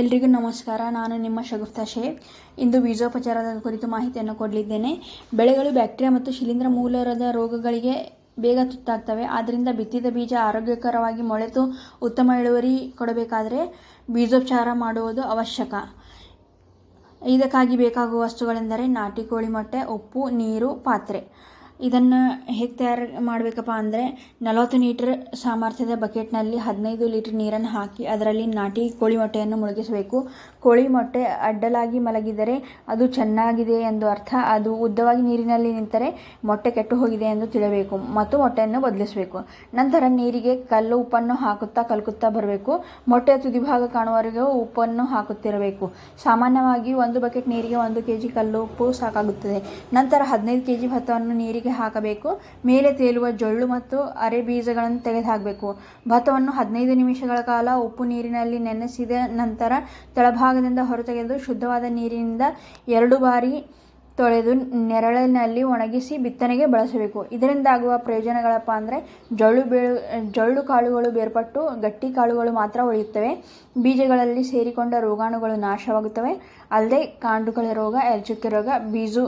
ಎಲ್ರಿಗೂ ನಮಸ್ಕಾರ ನಾನು ನಿಮ್ಮ ಶಗುಫ್ತಾ ಶೇಖ್ ಇಂದು ಬೀಜೋಪಚಾರದ ಕುರಿತು ಮಾಹಿತಿಯನ್ನು ಕೊಡಲಿದ್ದೇನೆ ಬೆಳೆಗಳು ಬ್ಯಾಕ್ಟೀರಿಯಾ ಮತ್ತು ಶಿಲೀಂಧ್ರ ಮೂಲರದ ರೋಗಗಳಿಗೆ ಬೇಗ ತುತ್ತಾಗ್ತವೆ ಆದ್ದರಿಂದ ಬಿತ್ತಿದ ಬೀಜ ಆರೋಗ್ಯಕರವಾಗಿ ಮೊಳೆತು ಉತ್ತಮ ಇಳುವರಿ ಕೊಡಬೇಕಾದರೆ ಬೀಜೋಪಚಾರ ಮಾಡುವುದು ಅವಶ್ಯಕ ಇದಕ್ಕಾಗಿ ಬೇಕಾಗುವ ವಸ್ತುಗಳೆಂದರೆ ನಾಟಿ ಕೋಳಿ ಮೊಟ್ಟೆ ಉಪ್ಪು ನೀರು ಪಾತ್ರೆ ಇದನ್ನು ಹೇಗೆ ತಯಾರು ಮಾಡಬೇಕಪ್ಪ ಅಂದರೆ ನಲವತ್ತು ಲೀಟ್ರ್ ಸಾಮರ್ಥ್ಯದ ಬಕೆಟ್ನಲ್ಲಿ ಹದಿನೈದು ಲೀಟ್ರ್ ನೀರನ್ನು ಹಾಕಿ ಅದರಲ್ಲಿ ನಾಟಿ ಕೋಳಿ ಮೊಟ್ಟೆಯನ್ನು ಮುಳುಗಿಸಬೇಕು ಕೋಳಿ ಮೊಟ್ಟೆ ಅಡ್ಡಲಾಗಿ ಮಲಗಿದರೆ ಅದು ಚೆನ್ನಾಗಿದೆ ಎಂದು ಅರ್ಥ ಅದು ಉದ್ದವಾಗಿ ನೀರಿನಲ್ಲಿ ನಿಂತರೆ ಮೊಟ್ಟೆ ಕೆಟ್ಟು ಹೋಗಿದೆ ಎಂದು ತಿಳಬೇಕು ಮತ್ತು ಮೊಟ್ಟೆಯನ್ನು ಬದಲಿಸಬೇಕು ನಂತರ ನೀರಿಗೆ ಕಲ್ಲು ಉಪ್ಪನ್ನು ಹಾಕುತ್ತಾ ಕಲ್ಕುತ್ತಾ ಬರಬೇಕು ಮೊಟ್ಟೆಯ ತುದಿಭಾಗ ಕಾಣುವವರೆಗೂ ಉಪ್ಪನ್ನು ಹಾಕುತ್ತಿರಬೇಕು ಸಾಮಾನ್ಯವಾಗಿ ಒಂದು ಬಕೆಟ್ ನೀರಿಗೆ ಒಂದು ಕೆ ಜಿ ಕಲ್ಲು ಉಪ್ಪು ಸಾಕಾಗುತ್ತದೆ ನಂತರ ಹದಿನೈದು ಕೆ ಜಿ ಭತ್ತವನ್ನು ನೀರಿಗೆ ಹಾಕಬೇಕು ಮೇಲೆ ತೇಲುವ ಜೊಳ್ಳು ಮತ್ತು ಅರೆ ಬೀಜಗಳನ್ನು ತೆಗೆದುಹಾಕಬೇಕು ಭತ್ತವನ್ನು ಹದಿನೈದು ನಿಮಿಷಗಳ ಕಾಲ ಉಪ್ಪು ನೀರಿನಲ್ಲಿ ನೆನೆಸಿದ ನಂತರ ತಳಭಾಗದಿಂದ ಹೊರತೆಗೆದು ಶುದ್ಧವಾದ ನೀರಿನಿಂದ ಎರಡು ಬಾರಿ ತೊಳೆದು ನೆರಳಿನಲ್ಲಿ ಒಣಗಿಸಿ ಬಿತ್ತನೆಗೆ ಬಳಸಬೇಕು ಇದರಿಂದಾಗುವ ಪ್ರಯೋಜನಗಳಪ್ಪ ಅಂದರೆ ಜೊಳ್ಳು ಬೇಳು ಜೊಳ್ಳು ಕಾಳುಗಳು ಬೇರ್ಪಟ್ಟು ಗಟ್ಟಿ ಕಾಳುಗಳು ಮಾತ್ರ ಉಳಿಯುತ್ತವೆ ಬೀಜಗಳಲ್ಲಿ ಸೇರಿಕೊಂಡ ರೋಗಾಣುಗಳು ನಾಶವಾಗುತ್ತವೆ ಅಲ್ಲದೆ ಕಾಂಡುಗಳ ರೋಗ ಎಲ್ಚುಕ್ಕೆ ರೋಗ ಬೀಜು